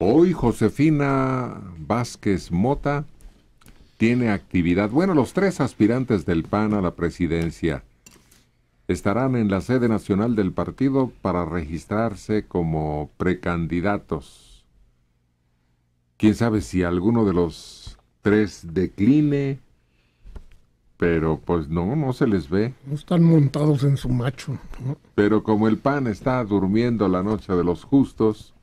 Hoy Josefina Vázquez Mota tiene actividad. Bueno, los tres aspirantes del PAN a la presidencia estarán en la sede nacional del partido para registrarse como precandidatos. Quién sabe si alguno de los tres decline, pero pues no, no se les ve. No están montados en su macho. Pero como el PAN está durmiendo la noche de los justos,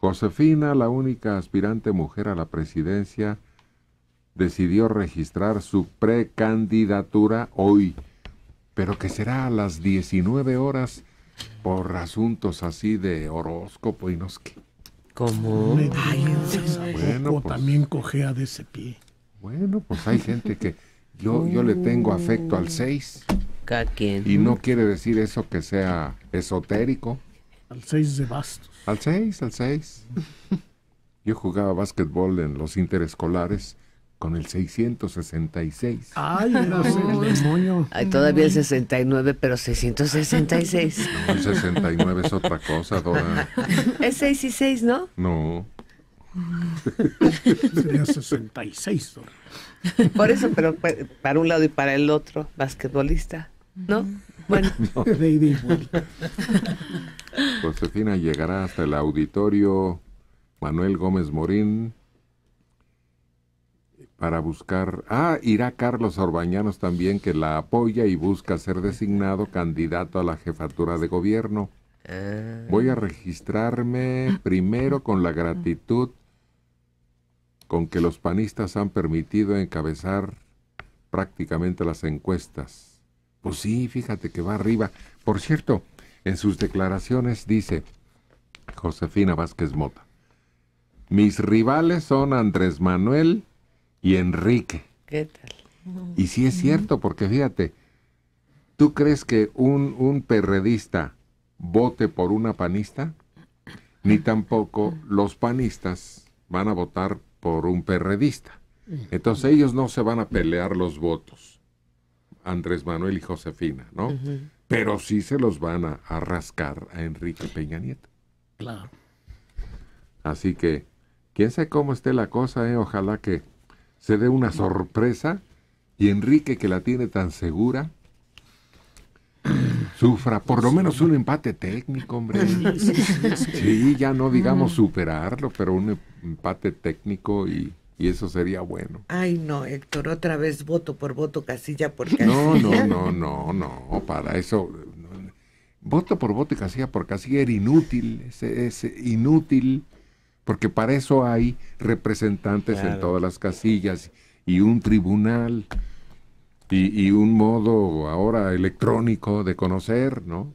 Josefina, la única aspirante mujer a la presidencia, decidió registrar su precandidatura hoy, pero que será a las 19 horas por asuntos así de horóscopo y no que. ¿Cómo? bueno, pues. también cojea de ese pie. Bueno, pues hay gente que yo, yo le tengo afecto al 6. Y no quiere decir eso que sea esotérico. Al 6 de bastos. Al 6, al 6. Yo jugaba básquetbol en los interescolares con el 666. Ay, no, el Ay, todavía el 69, pero 666. No, el 69 es otra cosa, Dora. Es 6 y 6, ¿no? No. Sería 66, Dora. Por eso, pero para un lado y para el otro, basquetbolista, ¿no? Bueno. Josefina llegará hasta el auditorio Manuel Gómez Morín para buscar. Ah, irá Carlos Orbañanos también, que la apoya y busca ser designado candidato a la jefatura de gobierno. Ah. Voy a registrarme primero con la gratitud con que los panistas han permitido encabezar prácticamente las encuestas. Pues sí, fíjate que va arriba. Por cierto, en sus declaraciones dice Josefina Vázquez Mota, mis rivales son Andrés Manuel y Enrique. ¿Qué tal? Y sí es cierto, porque fíjate, ¿tú crees que un, perredista vote por una panista? Ni tampoco los panistas van a votar por un perredista. Entonces ellos no se van a pelear los votos, Andrés Manuel y Josefina, ¿no? pero sí se los van a, rascar a Enrique Peña Nieto. Claro. Así que, quién sabe cómo esté la cosa, eh? ojalá que se dé una sorpresa y Enrique, que la tiene tan segura, sufra por lo menos un empate técnico, hombre. Sí, ya no digamos superarlo, pero un empate técnico y y eso sería bueno. Ay, no, Héctor, otra vez voto por voto, casilla por casilla. No, no, no, no, no, para eso. Voto por voto y casilla por casilla era inútil, es, inútil, porque para eso hay representantes en todas las casillas y un tribunal y, un modo ahora electrónico de conocer, ¿no?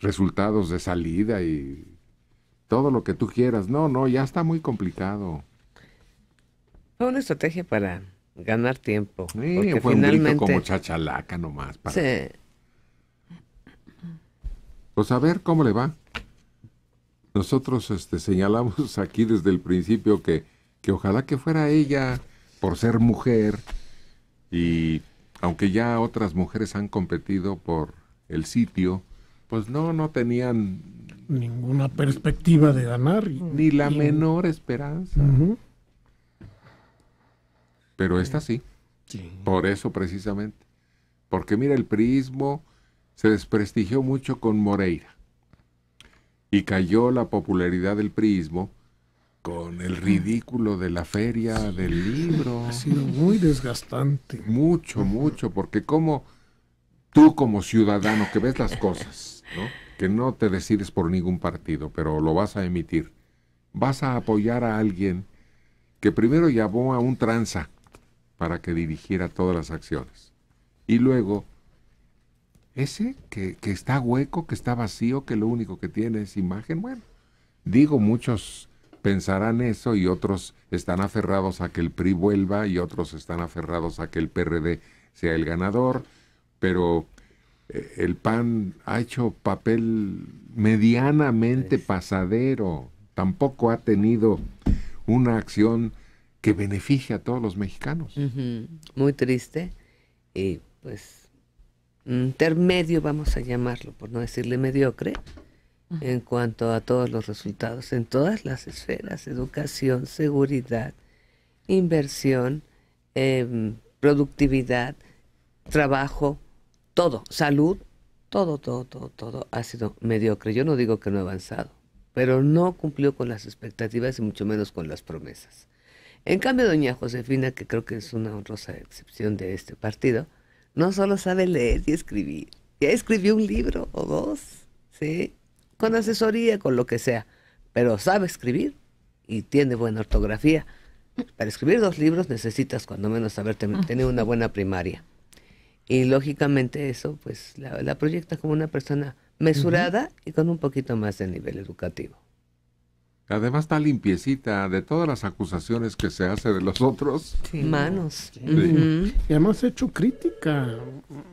Resultados de salida y todo lo que tú quieras. No, no, ya está muy complicado. Fue una estrategia para ganar tiempo. fue un como chachalaca nomás. Sí. Pues a ver cómo le va. Nosotros este, señalamos aquí desde el principio que, que ojalá que fuera ella, por ser mujer, y aunque ya otras mujeres han competido por el sitio, pues no, no tenían ninguna perspectiva de ganar. Ni la menor esperanza. Pero esta sí. Por eso precisamente. Porque mira, el priismo se desprestigió mucho con Moreira. Y cayó la popularidad del priismo con el ridículo de la feria del libro. Ha sido muy desgastante. Mucho, mucho, porque como tú como ciudadano que ves las cosas, que no te decides por ningún partido, pero lo vas a emitir, vas a apoyar a alguien que primero llamó a un tranza para que dirigiera todas las acciones. Y luego, ese que, está hueco, que está vacío, que lo único que tiene es imagen, bueno, digo, muchos pensarán eso y otros están aferrados a que el PRI vuelva y otros están aferrados a que el PRD sea el ganador, pero eh, el PAN ha hecho papel medianamente pasadero, tampoco ha tenido una acción que beneficia a todos los mexicanos. Muy triste y pues intermedio, vamos a llamarlo, por no decirle mediocre, en cuanto a todos los resultados en todas las esferas, educación, seguridad, inversión, em, productividad, trabajo, todo, salud, todo, todo, todo, todo ha sido mediocre. Yo no digo que no ha avanzado, pero no cumplió con las expectativas y mucho menos con las promesas. En cambio, doña Josefina, que creo que es una honrosa excepción de este partido, no solo sabe leer y escribir, ya escribió un libro o dos, ¿sí? Con asesoría, con lo que sea, pero sabe escribir y tiene buena ortografía. Para escribir dos libros necesitas cuando menos haber tenido una buena primaria. Y lógicamente eso, pues la, proyecta como una persona mesurada y con un poquito más de nivel educativo. Además está limpiecita de todas las acusaciones que se hace de los otros. Sí. Manos. Y además Y hecho crítica,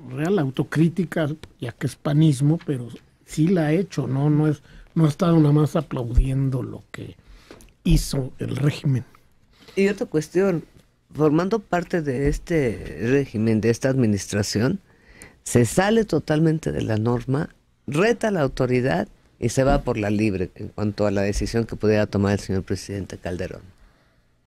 real autocrítica, ya que es panismo, pero sí la ha hecho, ¿no? No, es, no ha estado nada más aplaudiendo lo que hizo el régimen. Y otra cuestión, formando parte de este régimen, de esta administración, se sale totalmente de la norma, reta la autoridad y se va por la libre en cuanto a la decisión que pudiera tomar el señor presidente Calderón.